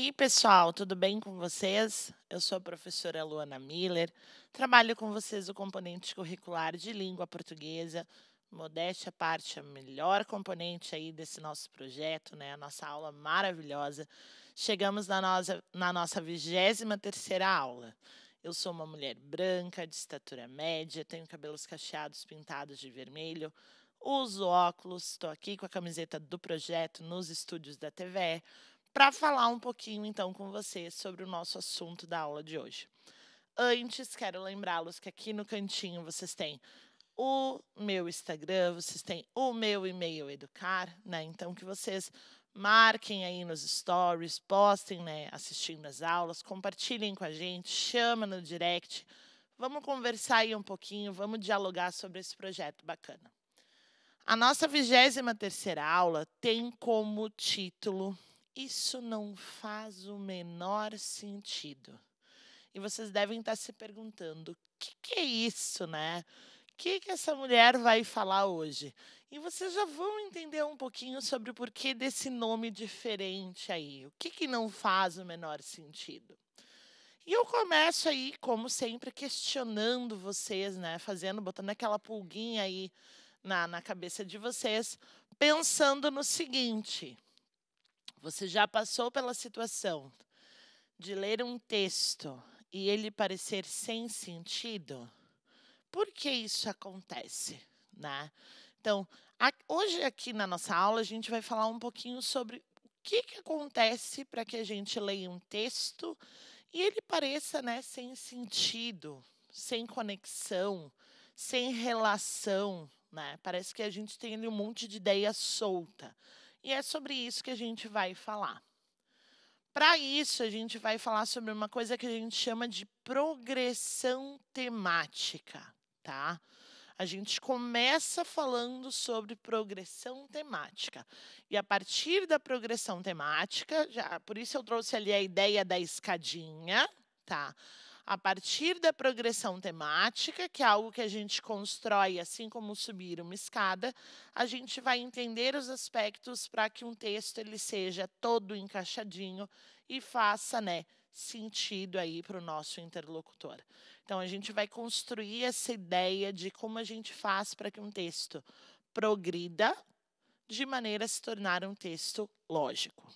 aí, pessoal, tudo bem com vocês? Eu sou a professora Luana Miller, trabalho com vocês o componente curricular de língua portuguesa. Modéstia à parte, a melhor componente aí desse nosso projeto, né? A nossa aula maravilhosa. Chegamos na nossa, na nossa 23 aula. Eu sou uma mulher branca, de estatura média, tenho cabelos cacheados pintados de vermelho, uso óculos, estou aqui com a camiseta do projeto nos estúdios da TV para falar um pouquinho então com vocês sobre o nosso assunto da aula de hoje. Antes, quero lembrá-los que aqui no cantinho vocês têm o meu Instagram, vocês têm o meu e-mail educar, né? Então que vocês marquem aí nos stories, postem, né, assistindo as aulas, compartilhem com a gente, chama no direct. Vamos conversar aí um pouquinho, vamos dialogar sobre esse projeto bacana. A nossa 23 terceira aula tem como título isso não faz o menor sentido. E vocês devem estar se perguntando: o que, que, é isso, né? O que, que essa mulher vai falar hoje? E vocês já vão entender um pouquinho sobre o porquê desse nome diferente aí. O que, que não faz o menor sentido? E eu começo aí, como sempre, questionando vocês, né? Fazendo, botando aquela pulguinha aí na, na cabeça de vocês, pensando no seguinte: você já passou pela situação de ler um texto e ele parecer sem sentido? Por que isso acontece, né? Então, a, hoje aqui na nossa aula a gente vai falar um pouquinho sobre o que, que acontece para que a gente leia um texto e ele pareça, né, sem sentido, sem conexão, sem relação, né? Parece que a gente tem ali um monte de ideia solta. E é sobre isso que a gente vai falar. Para isso, a gente vai falar sobre uma coisa que a gente chama de progressão temática, tá? A gente começa falando sobre progressão temática. E a partir da progressão temática, já, por isso eu trouxe ali a ideia da escadinha, tá? a partir da progressão temática, que é algo que a gente constrói, assim como subir uma escada, a gente vai entender os aspectos para que um texto ele seja todo encaixadinho e faça, né, sentido aí para o nosso interlocutor. Então a gente vai construir essa ideia de como a gente faz para que um texto progrida de maneira a se tornar um texto lógico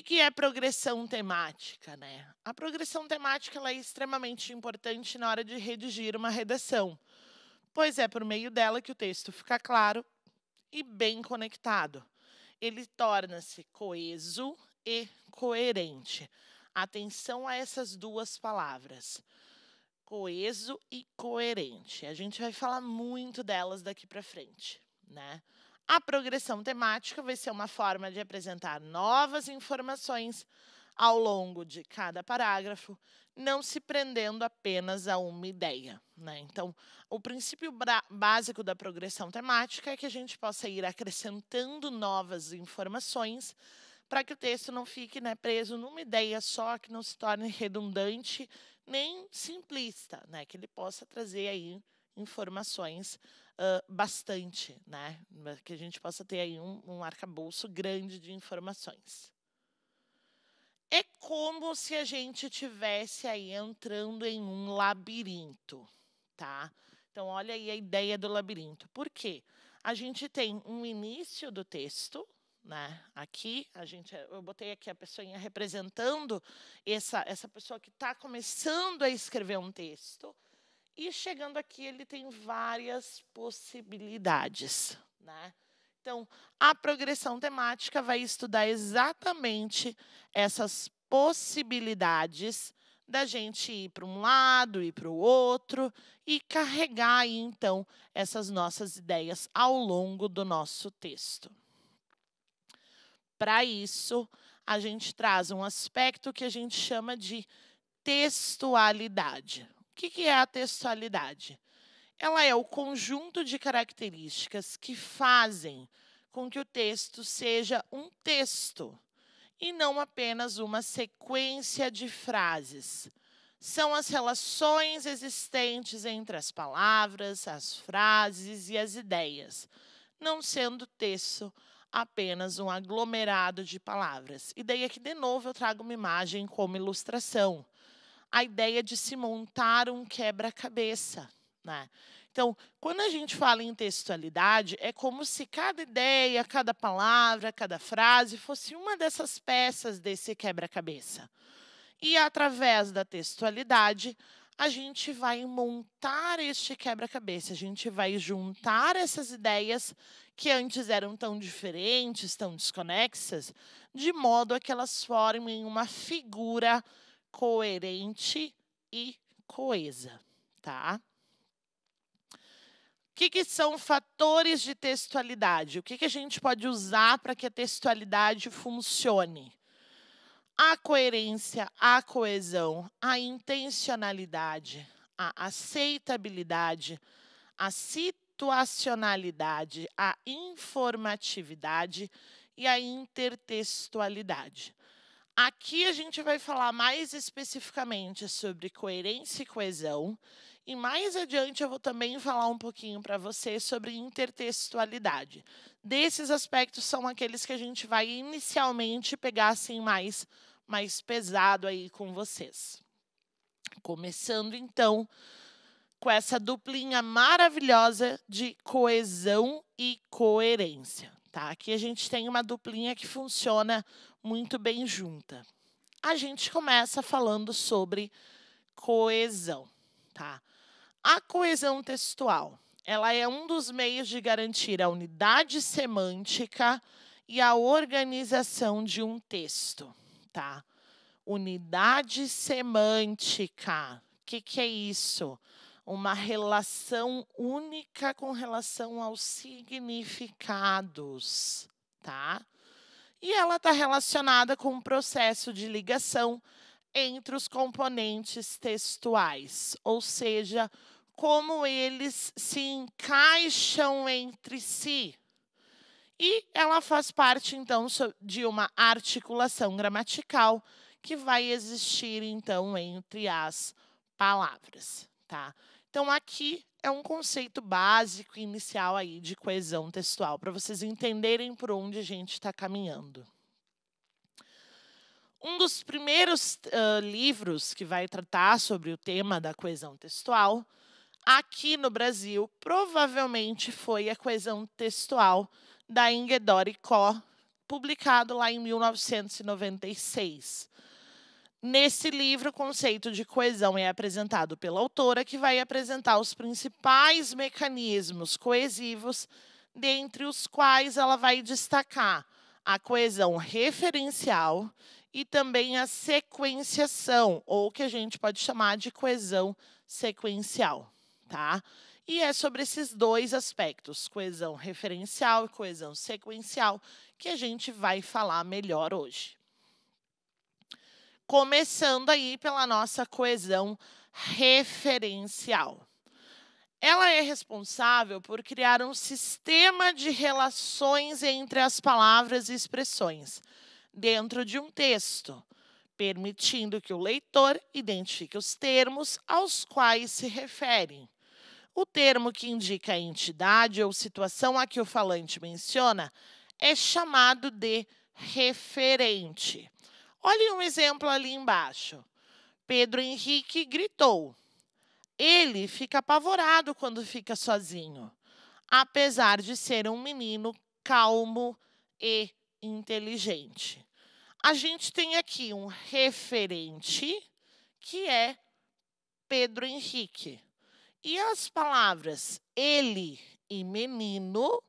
que, que é progressão temática, né? A progressão temática ela é extremamente importante na hora de redigir uma redação, pois é por meio dela que o texto fica claro e bem conectado. Ele torna-se coeso e coerente. Atenção a essas duas palavras coeso e coerente. A gente vai falar muito delas daqui para frente, né? A progressão temática vai ser uma forma de apresentar novas informações ao longo de cada parágrafo, não se prendendo apenas a uma ideia. Né? Então, o princípio básico da progressão temática é que a gente possa ir acrescentando novas informações para que o texto não fique né, preso numa ideia só, que não se torne redundante nem simplista, né? que ele possa trazer aí informações bastante, né? Que a gente possa ter aí um, um arcabouço grande de informações. É como se a gente tivesse aí entrando em um labirinto, tá? Então, olha aí a ideia do labirinto. Por quê? A gente tem um início do texto, né? Aqui a gente, eu botei aqui a pessoinha representando essa essa pessoa que está começando a escrever um texto. E chegando aqui, ele tem várias possibilidades. Né? Então, a progressão temática vai estudar exatamente essas possibilidades da gente ir para um lado ir para o outro e carregar aí, então essas nossas ideias ao longo do nosso texto. Para isso, a gente traz um aspecto que a gente chama de textualidade, o que, que é a textualidade? Ela é o conjunto de características que fazem com que o texto seja um texto e não apenas uma sequência de frases. São as relações existentes entre as palavras, as frases e as ideias, não sendo texto apenas um aglomerado de palavras. E daí aqui é de novo eu trago uma imagem como ilustração a ideia de se montar um quebra-cabeça. Né? Então, quando a gente fala em textualidade, é como se cada ideia, cada palavra, cada frase fosse uma dessas peças desse quebra-cabeça. E através da textualidade, a gente vai montar este quebra-cabeça, a gente vai juntar essas ideias que antes eram tão diferentes, tão desconexas, de modo a que elas formem uma figura coerente e coesa, tá? O que, que são fatores de textualidade? O que, que a gente pode usar para que a textualidade funcione? A coerência, a coesão, a intencionalidade, a aceitabilidade, a situacionalidade, a informatividade e a intertextualidade. Aqui a gente vai falar mais especificamente sobre coerência e coesão, e mais adiante eu vou também falar um pouquinho para você sobre intertextualidade. Desses aspectos são aqueles que a gente vai inicialmente pegar assim mais mais pesado aí com vocês. Começando então com essa duplinha maravilhosa de coesão e coerência, tá? Aqui a gente tem uma duplinha que funciona muito bem junta. A gente começa falando sobre coesão, tá? A coesão textual, ela é um dos meios de garantir a unidade semântica e a organização de um texto, tá? Unidade semântica. O que, que é isso? Uma relação única com relação aos significados, tá? e ela está relacionada com um processo de ligação entre os componentes textuais, ou seja, como eles se encaixam entre si. E ela faz parte, então, de uma articulação gramatical que vai existir, então, entre as palavras. Tá? Então, aqui é um conceito básico inicial aí de coesão textual, para vocês entenderem por onde a gente está caminhando. Um dos primeiros uh, livros que vai tratar sobre o tema da coesão textual, aqui no Brasil, provavelmente foi a coesão textual da Ingedori Kó, publicado lá em 1996. Nesse livro, o conceito de coesão é apresentado pela autora, que vai apresentar os principais mecanismos coesivos, dentre os quais ela vai destacar a coesão referencial e também a sequenciação, ou que a gente pode chamar de coesão sequencial, tá? E é sobre esses dois aspectos, coesão referencial e coesão sequencial, que a gente vai falar melhor hoje começando aí pela nossa coesão referencial. Ela é responsável por criar um sistema de relações entre as palavras e expressões dentro de um texto, permitindo que o leitor identifique os termos aos quais se referem. O termo que indica a entidade ou situação a que o falante menciona é chamado de referente. Olhem um exemplo ali embaixo. Pedro Henrique gritou. Ele fica apavorado quando fica sozinho, apesar de ser um menino calmo e inteligente. A gente tem aqui um referente que é Pedro Henrique. E as palavras ele e menino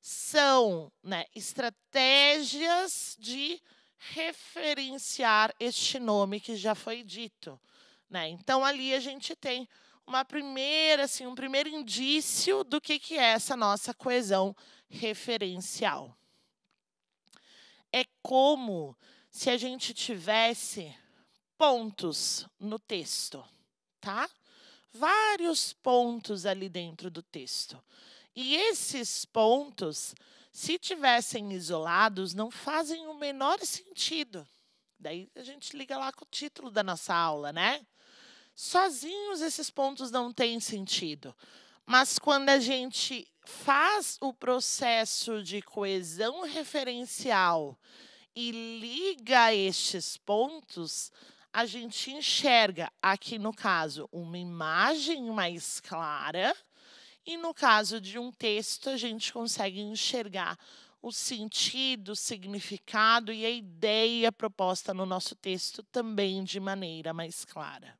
são né, estratégias de referenciar este nome que já foi dito. Né? Então, ali a gente tem uma primeira, assim, um primeiro indício do que, que é essa nossa coesão referencial. É como se a gente tivesse pontos no texto, tá? Vários pontos ali dentro do texto. E esses pontos se tivessem isolados, não fazem o menor sentido. Daí a gente liga lá com o título da nossa aula, né? Sozinhos esses pontos não têm sentido. Mas quando a gente faz o processo de coesão referencial e liga estes pontos, a gente enxerga, aqui no caso, uma imagem mais clara e no caso de um texto, a gente consegue enxergar o sentido, o significado e a ideia proposta no nosso texto também de maneira mais clara.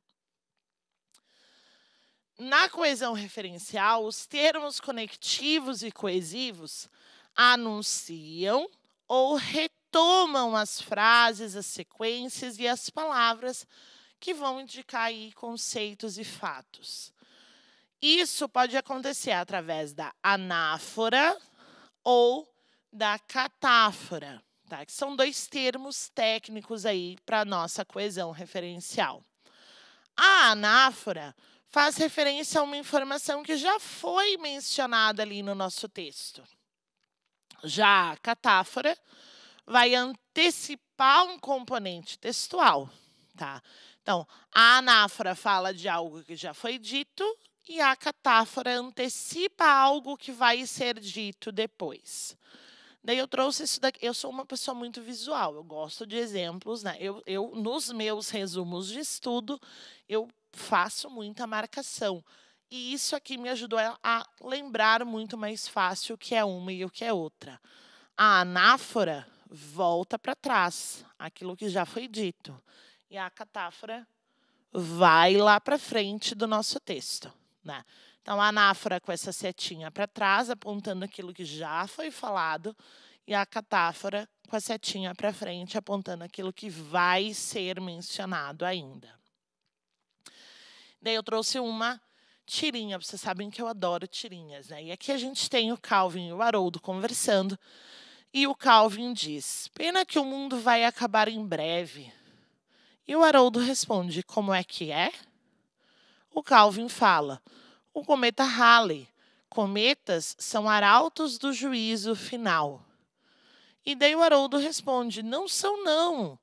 Na coesão referencial, os termos conectivos e coesivos anunciam ou retomam as frases, as sequências e as palavras que vão indicar aí conceitos e fatos. Isso pode acontecer através da anáfora ou da catáfora, tá? que são dois termos técnicos aí para a nossa coesão referencial. A anáfora faz referência a uma informação que já foi mencionada ali no nosso texto. Já a catáfora vai antecipar um componente textual, tá? Então, a anáfora fala de algo que já foi dito e a catáfora antecipa algo que vai ser dito depois. Daí eu trouxe isso daqui. Eu sou uma pessoa muito visual, eu gosto de exemplos, né? Eu, eu nos meus resumos de estudo, eu faço muita marcação. E isso aqui me ajudou a lembrar muito mais fácil o que é uma e o que é outra. A anáfora volta para trás, aquilo que já foi dito. E a catáfora vai lá para frente do nosso texto. Né? Então, a anáfora com essa setinha para trás, apontando aquilo que já foi falado, e a catáfora com a setinha para frente, apontando aquilo que vai ser mencionado ainda. Daí eu trouxe uma tirinha, vocês sabem que eu adoro tirinhas, né? E aqui a gente tem o Calvin e o Haroldo conversando, e o Calvin diz: Pena que o mundo vai acabar em breve. E o Haroldo responde: Como é que é? o Calvin fala: o cometa Halley. Cometas são arautos do juízo final. E daí o Haroldo responde: não são, não.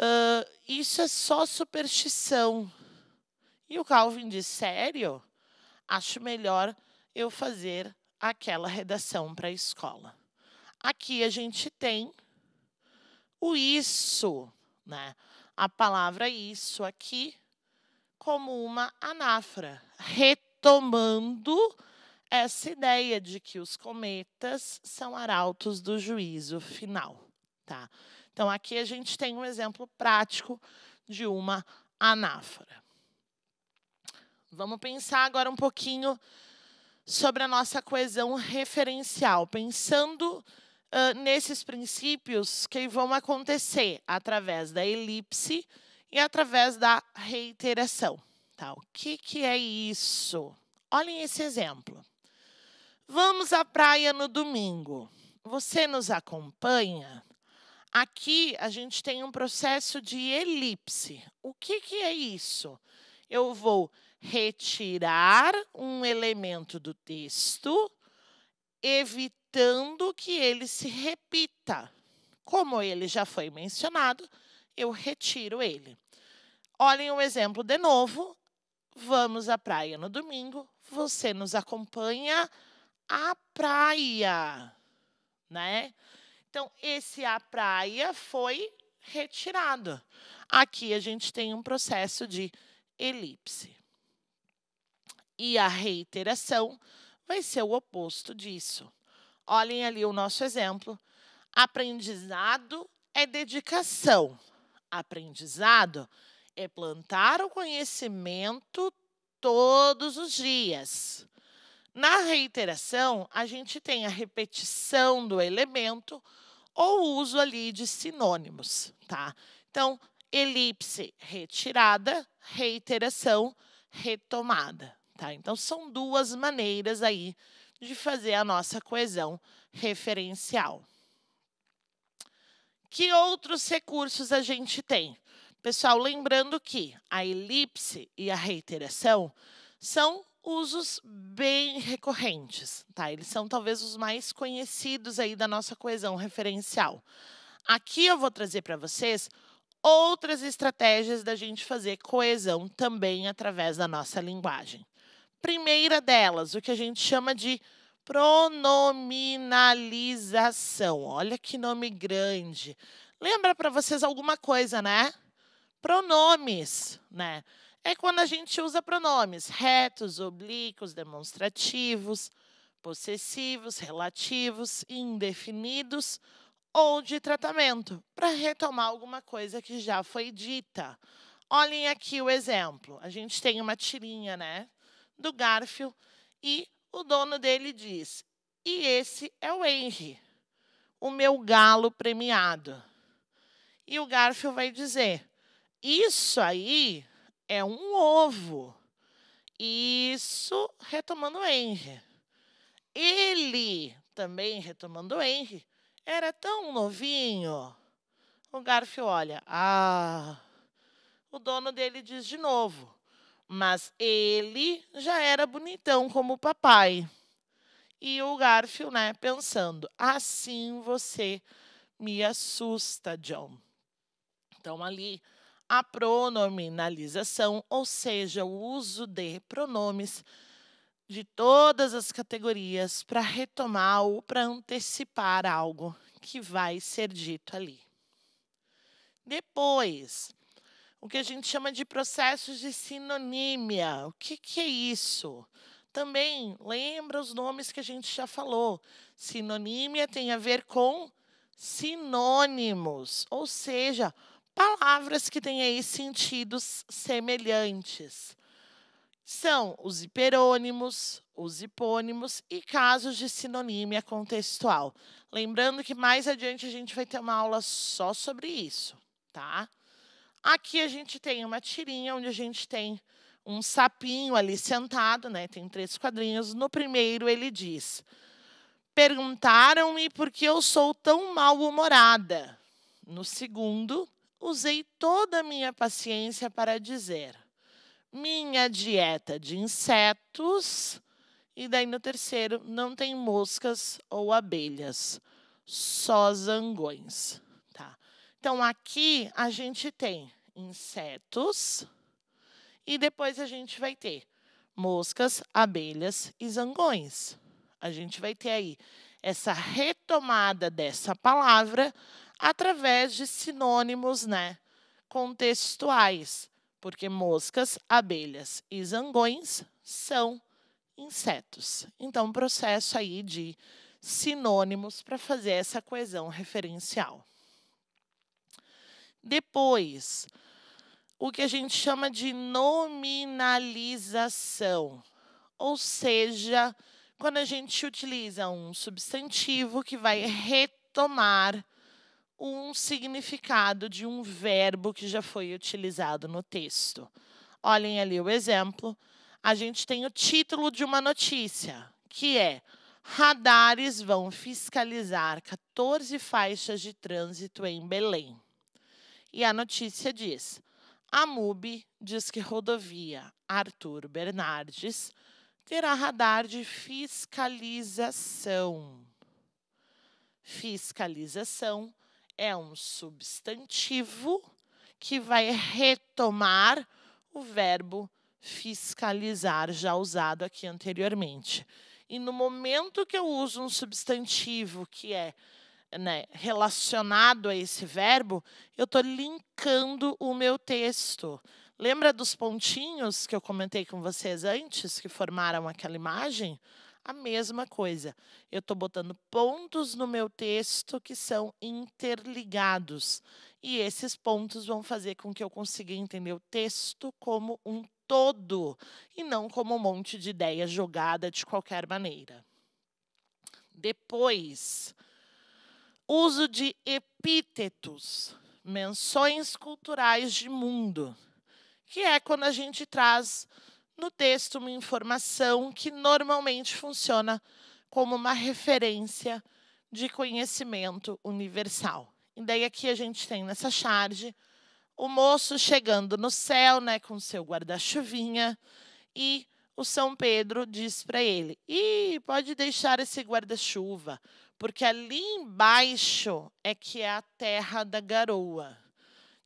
Uh, isso é só superstição. E o Calvin diz: sério? Acho melhor eu fazer aquela redação para a escola. Aqui a gente tem o isso, né? A palavra isso aqui como uma anáfora, retomando essa ideia de que os cometas são arautos do juízo final. Tá? Então, aqui a gente tem um exemplo prático de uma anáfora. Vamos pensar agora um pouquinho sobre a nossa coesão referencial, pensando uh, nesses princípios que vão acontecer através da elipse e através da reiteração. Tá? O que, que é isso? Olhem esse exemplo. Vamos à praia no domingo. Você nos acompanha? Aqui a gente tem um processo de elipse. O que, que é isso? Eu vou retirar um elemento do texto, evitando que ele se repita. Como ele já foi mencionado, eu retiro ele. Olhem o exemplo de novo. Vamos à praia no domingo. Você nos acompanha à praia, né? Então, esse à praia foi retirado. Aqui a gente tem um processo de elipse. E a reiteração vai ser o oposto disso. Olhem ali o nosso exemplo. Aprendizado é dedicação. Aprendizado é é plantar o conhecimento todos os dias. Na reiteração, a gente tem a repetição do elemento ou uso ali de sinônimos, tá? Então, elipse, retirada, reiteração, retomada, tá? Então, são duas maneiras aí de fazer a nossa coesão referencial. Que outros recursos a gente tem? Pessoal, lembrando que a elipse e a reiteração são usos bem recorrentes, tá? Eles são talvez os mais conhecidos aí da nossa coesão referencial. Aqui eu vou trazer para vocês outras estratégias da gente fazer coesão também através da nossa linguagem. Primeira delas, o que a gente chama de pronominalização. Olha que nome grande. Lembra para vocês alguma coisa, né? pronomes, né? É quando a gente usa pronomes retos, oblíquos, demonstrativos, possessivos, relativos, indefinidos ou de tratamento, para retomar alguma coisa que já foi dita. Olhem aqui o exemplo. A gente tem uma tirinha, né, do Garfield e o dono dele diz: "E esse é o Henry, o meu galo premiado". E o Garfield vai dizer: isso aí é um ovo. Isso retomando Henry. Ele, também retomando Henry, era tão novinho. O Garfield olha, ah. O dono dele diz de novo, mas ele já era bonitão como o papai. E o Garfield, né, pensando, assim você me assusta, John. Então ali a pronominalização, ou seja, o uso de pronomes de todas as categorias para retomar ou para antecipar algo que vai ser dito ali. Depois, o que a gente chama de processos de sinonímia. O que, que é isso? Também lembra os nomes que a gente já falou. Sinonímia tem a ver com sinônimos, ou seja, palavras que têm aí sentidos semelhantes. São os hiperônimos, os hipônimos e casos de sinonímia contextual. Lembrando que mais adiante a gente vai ter uma aula só sobre isso, tá? Aqui a gente tem uma tirinha onde a gente tem um sapinho ali sentado, né? Tem três quadrinhos. No primeiro ele diz: Perguntaram-me por que eu sou tão mal-humorada. No segundo, usei toda a minha paciência para dizer minha dieta de insetos. E daí no terceiro, não tem moscas ou abelhas, só zangões. Tá? Então aqui a gente tem insetos e depois a gente vai ter moscas, abelhas e zangões. A gente vai ter aí essa retomada dessa palavra através de sinônimos né, contextuais, porque moscas, abelhas e zangões são insetos. Então, processo aí de sinônimos para fazer essa coesão referencial. Depois, o que a gente chama de nominalização, ou seja, quando a gente utiliza um substantivo que vai retomar um significado de um verbo que já foi utilizado no texto. Olhem ali o exemplo. A gente tem o título de uma notícia, que é: Radares vão fiscalizar 14 faixas de trânsito em Belém. E a notícia diz: A MUB diz que rodovia Arthur Bernardes terá radar de fiscalização. Fiscalização é um substantivo que vai retomar o verbo fiscalizar, já usado aqui anteriormente. E no momento que eu uso um substantivo que é né, relacionado a esse verbo, eu estou linkando o meu texto. Lembra dos pontinhos que eu comentei com vocês antes, que formaram aquela imagem? a mesma coisa. Eu estou botando pontos no meu texto que são interligados. E esses pontos vão fazer com que eu consiga entender o texto como um todo e não como um monte de ideia jogada de qualquer maneira. Depois, uso de epítetos, menções culturais de mundo, que é quando a gente traz no texto uma informação que normalmente funciona como uma referência de conhecimento universal. E daí aqui a gente tem nessa charge o moço chegando no céu, né, com seu guarda-chuvinha, e o São Pedro diz para ele: "E pode deixar esse guarda-chuva, porque ali embaixo é que é a terra da garoa.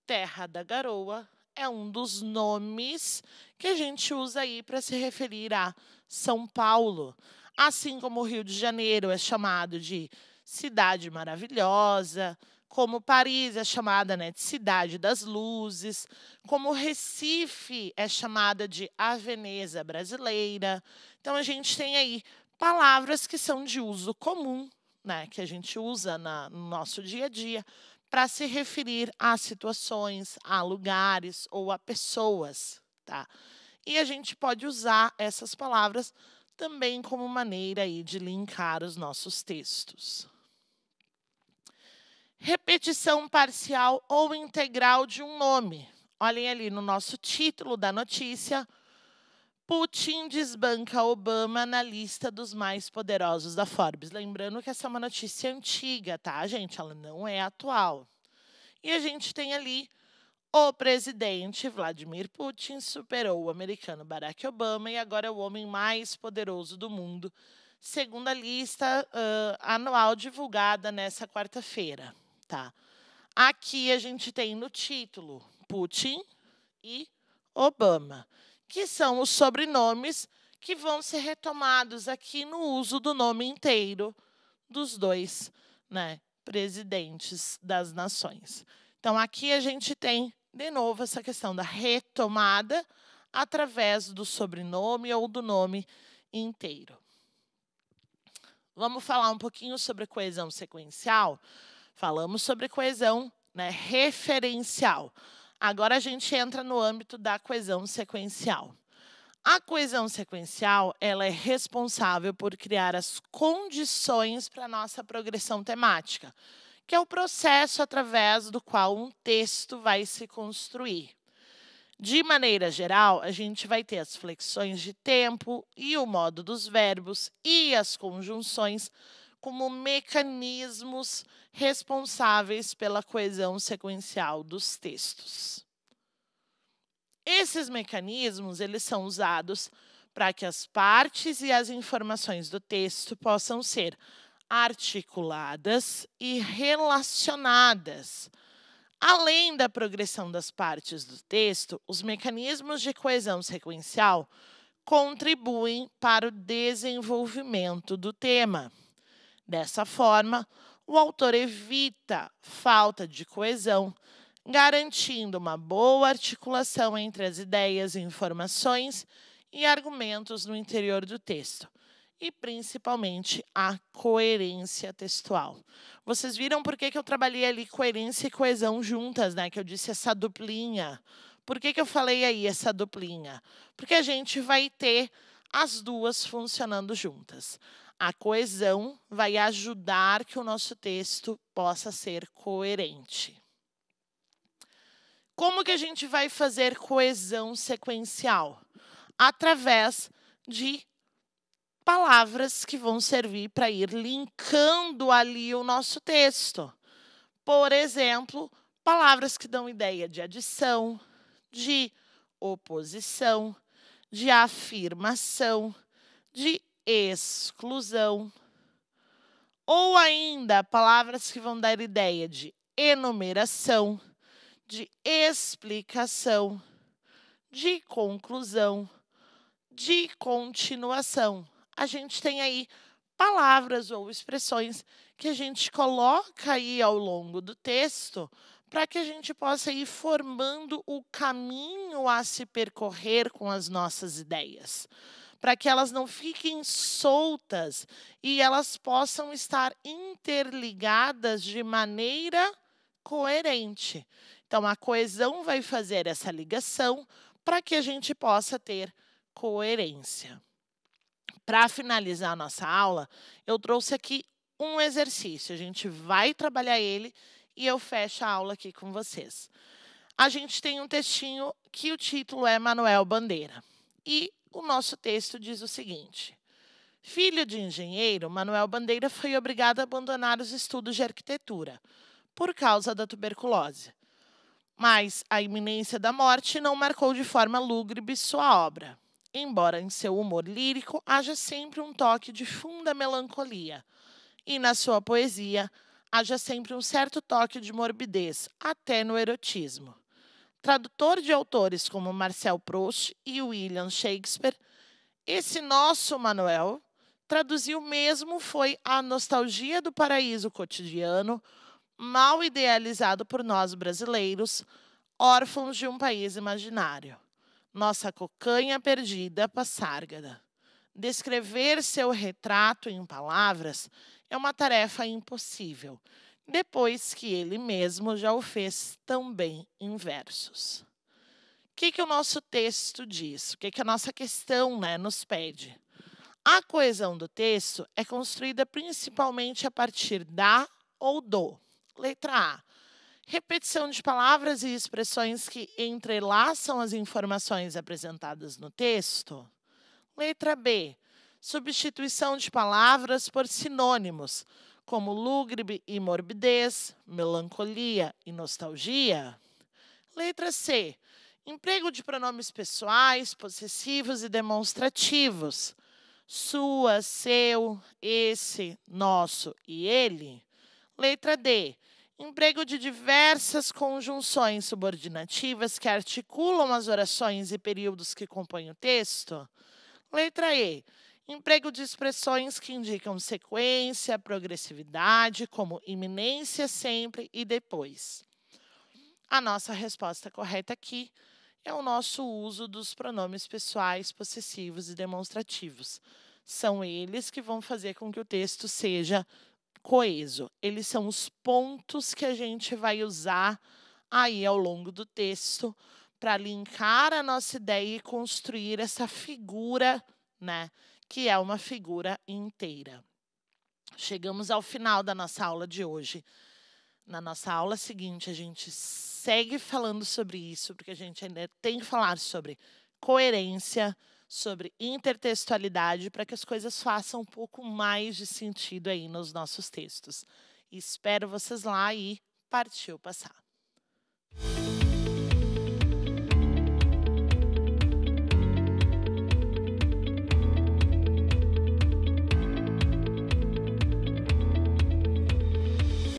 Terra da garoa é um dos nomes que a gente usa aí para se referir a São Paulo. Assim como o Rio de Janeiro é chamado de cidade maravilhosa, como Paris é chamada né, de Cidade das Luzes, como Recife é chamada de A Veneza Brasileira. Então, a gente tem aí palavras que são de uso comum, né, que a gente usa na, no nosso dia a dia, para se referir a situações, a lugares ou a pessoas, tá? E a gente pode usar essas palavras também como maneira aí de linkar os nossos textos. Repetição parcial ou integral de um nome. Olhem ali no nosso título da notícia, Putin desbanca Obama na lista dos mais poderosos da Forbes. Lembrando que essa é uma notícia antiga, tá, gente? Ela não é atual. E a gente tem ali o presidente Vladimir Putin superou o americano Barack Obama e agora é o homem mais poderoso do mundo, segundo a lista uh, anual divulgada nessa quarta-feira, tá? Aqui a gente tem no título Putin e Obama que são os sobrenomes que vão ser retomados aqui no uso do nome inteiro dos dois né, presidentes das nações. Então, aqui a gente tem, de novo, essa questão da retomada através do sobrenome ou do nome inteiro. Vamos falar um pouquinho sobre coesão sequencial? Falamos sobre coesão né, referencial. Agora a gente entra no âmbito da coesão sequencial. A coesão sequencial ela é responsável por criar as condições para a nossa progressão temática, que é o processo através do qual um texto vai se construir. De maneira geral, a gente vai ter as flexões de tempo e o modo dos verbos e as conjunções como mecanismos responsáveis pela coesão sequencial dos textos. Esses mecanismos eles são usados para que as partes e as informações do texto possam ser articuladas e relacionadas. Além da progressão das partes do texto, os mecanismos de coesão sequencial contribuem para o desenvolvimento do tema. Dessa forma, o autor evita falta de coesão, garantindo uma boa articulação entre as ideias, informações e argumentos no interior do texto, e principalmente a coerência textual. Vocês viram por que, que eu trabalhei ali coerência e coesão juntas, né? Que eu disse essa duplinha. Por que, que eu falei aí essa duplinha? Porque a gente vai ter as duas funcionando juntas. A coesão vai ajudar que o nosso texto possa ser coerente. Como que a gente vai fazer coesão sequencial? Através de palavras que vão servir para ir linkando ali o nosso texto. Por exemplo, palavras que dão ideia de adição, de oposição, de afirmação, de exclusão. Ou ainda palavras que vão dar ideia de enumeração, de explicação, de conclusão, de continuação. A gente tem aí palavras ou expressões que a gente coloca aí ao longo do texto para que a gente possa ir formando o caminho a se percorrer com as nossas ideias para que elas não fiquem soltas e elas possam estar interligadas de maneira coerente. Então, a coesão vai fazer essa ligação para que a gente possa ter coerência. Para finalizar a nossa aula, eu trouxe aqui um exercício. A gente vai trabalhar ele e eu fecho a aula aqui com vocês. A gente tem um textinho que o título é Manuel Bandeira. E o nosso texto diz o seguinte: Filho de engenheiro, Manuel Bandeira foi obrigado a abandonar os estudos de arquitetura por causa da tuberculose. Mas a iminência da morte não marcou de forma lúgubre sua obra, embora em seu humor lírico haja sempre um toque de funda melancolia, e na sua poesia haja sempre um certo toque de morbidez, até no erotismo tradutor de autores como Marcel Proust e William Shakespeare, esse nosso Manuel traduziu mesmo foi A Nostalgia do Paraíso Cotidiano, mal idealizado por nós brasileiros, órfãos de um país imaginário. Nossa cocanha perdida passárgada. Descrever seu retrato em palavras é uma tarefa impossível depois que ele mesmo já o fez também em versos. O que, que o nosso texto diz? O que, que a nossa questão né, nos pede? A coesão do texto é construída principalmente a partir da ou do. Letra A. Repetição de palavras e expressões que entrelaçam as informações apresentadas no texto. Letra B. Substituição de palavras por sinônimos, como lúgubre e morbidez, melancolia e nostalgia. Letra C. Emprego de pronomes pessoais, possessivos e demonstrativos. Sua, seu, esse, nosso e ele. Letra D. Emprego de diversas conjunções subordinativas que articulam as orações e períodos que compõem o texto. Letra E Emprego de expressões que indicam sequência, progressividade, como iminência sempre e depois. A nossa resposta correta aqui é o nosso uso dos pronomes pessoais possessivos e demonstrativos. São eles que vão fazer com que o texto seja coeso. Eles são os pontos que a gente vai usar aí ao longo do texto para linkar a nossa ideia e construir essa figura, né, que é uma figura inteira. Chegamos ao final da nossa aula de hoje. Na nossa aula seguinte, a gente segue falando sobre isso, porque a gente ainda tem que falar sobre coerência, sobre intertextualidade, para que as coisas façam um pouco mais de sentido aí nos nossos textos. Espero vocês lá e partiu passar.